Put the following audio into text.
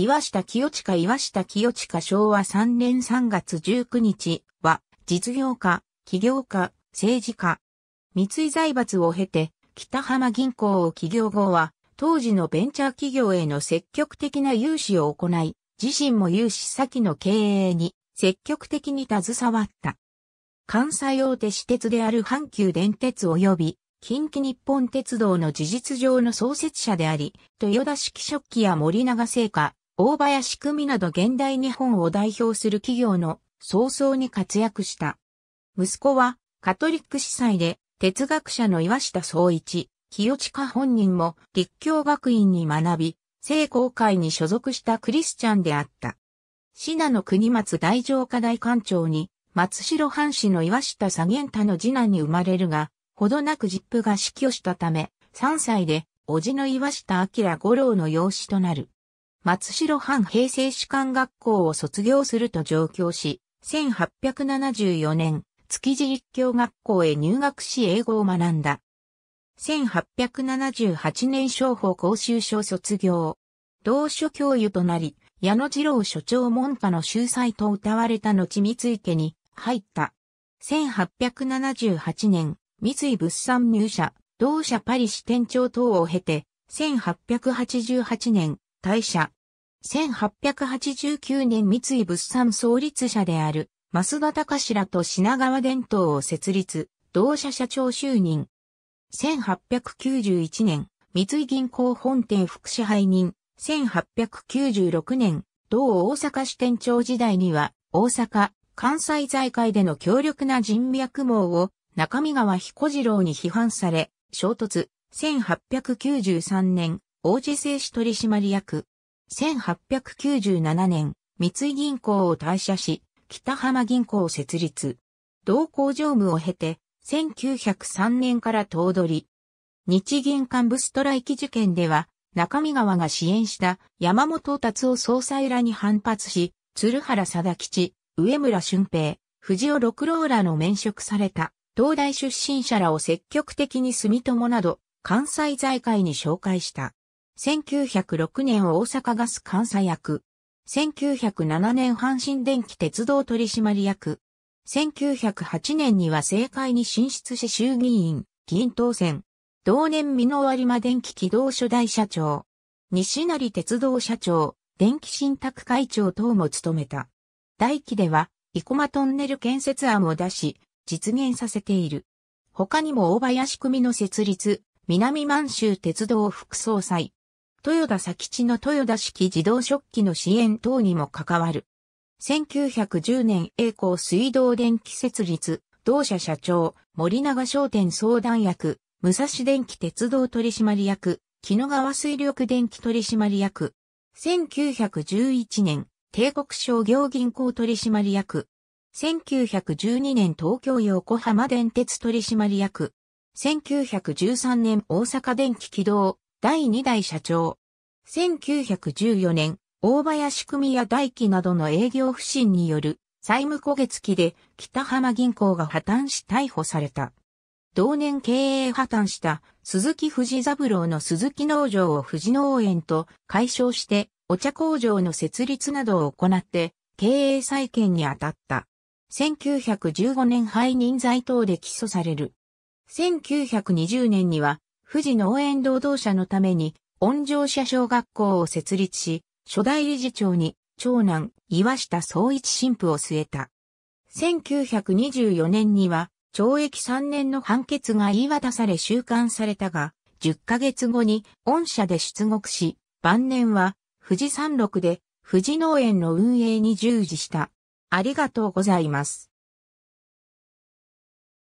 岩下清近岩下清近昭和3年3月19日は、実業家、企業家、政治家。三井財閥を経て、北浜銀行を起業後は、当時のベンチャー企業への積極的な融資を行い、自身も融資先の経営に積極的に携わった。関西大手私鉄である阪急電鉄及び近畿日本鉄道の事実上の創設者であり、豊田式食器や森永製菓、大林組など現代日本を代表する企業の早々に活躍した。息子は、カトリック司祭で、哲学者の岩下総一、清近本人も立教学院に学び、聖公会に所属したクリスチャンであった。信濃国松大城課大官庁に、松代藩士の岩下左源太の次男に生まれるが、ほどなく実父が死去したため、3歳で、叔父の岩下明五郎の養子となる。松代藩平成士官学校を卒業すると上京し、1874年、築地立教学校へ入学し英語を学んだ。1878年商法講習所卒業。同書教諭となり、矢野次郎所長門下の秀才と謳われた後三井家に入った。1878年、三井物産入社、同社パリ支店長等を経て、1888年、退社。1889年三井物産創立者である、増田隆らと品川伝統を設立、同社社長就任。1891年、三井銀行本店副支配人。1896年、同大阪支店長時代には、大阪、関西財界での強力な人脈網を中見川彦次郎に批判され、衝突。1893年、王子製紙取締役、1897年、三井銀行を退社し、北浜銀行を設立。同行常務を経て、1903年から頭取。日銀幹部ストライキ事件では、中見川が支援した山本達夫総裁らに反発し、鶴原貞吉、上村俊平、藤尾六郎らの免職された、東大出身者らを積極的に住友など、関西財界に紹介した。1906年大阪ガス監査役。1907年阪神電気鉄道取締役。1908年には政界に進出し衆議院、議員当選。同年美濃有馬電気軌道初代社長。西成鉄道社長、電気信託会長等も務めた。大気では、生駒トンネル建設案を出し、実現させている。他にも大林組の設立、南満州鉄道副総裁、豊田佐吉の豊田式自動食器の支援等にも関わる。1910年栄光水道電気設立、同社社長、森永商店相談役、武蔵電気鉄道取締役、木野川水力電気取締役。1911年、帝国商業銀行取締役。1912年東京横浜電鉄取締役。1913年大阪電気軌道第2代社長。1914年、大林組や大輝などの営業不振による債務焦げ付きで北浜銀行が破綻し逮捕された。同年経営破綻した鈴木藤三郎の鈴木農場を藤農園と解消してお茶工場の設立などを行って経営再建に当たった。1915年背任罪等で起訴される。1920年には富士農園労働者のために、温城社小学校を設立し、初代理事長に、長男、岩下総一神父を据えた。1924年には、懲役3年の判決が言い渡され収監されたが、10ヶ月後に御社で出獄し、晩年は富士山麓で富士農園の運営に従事した。ありがとうございます。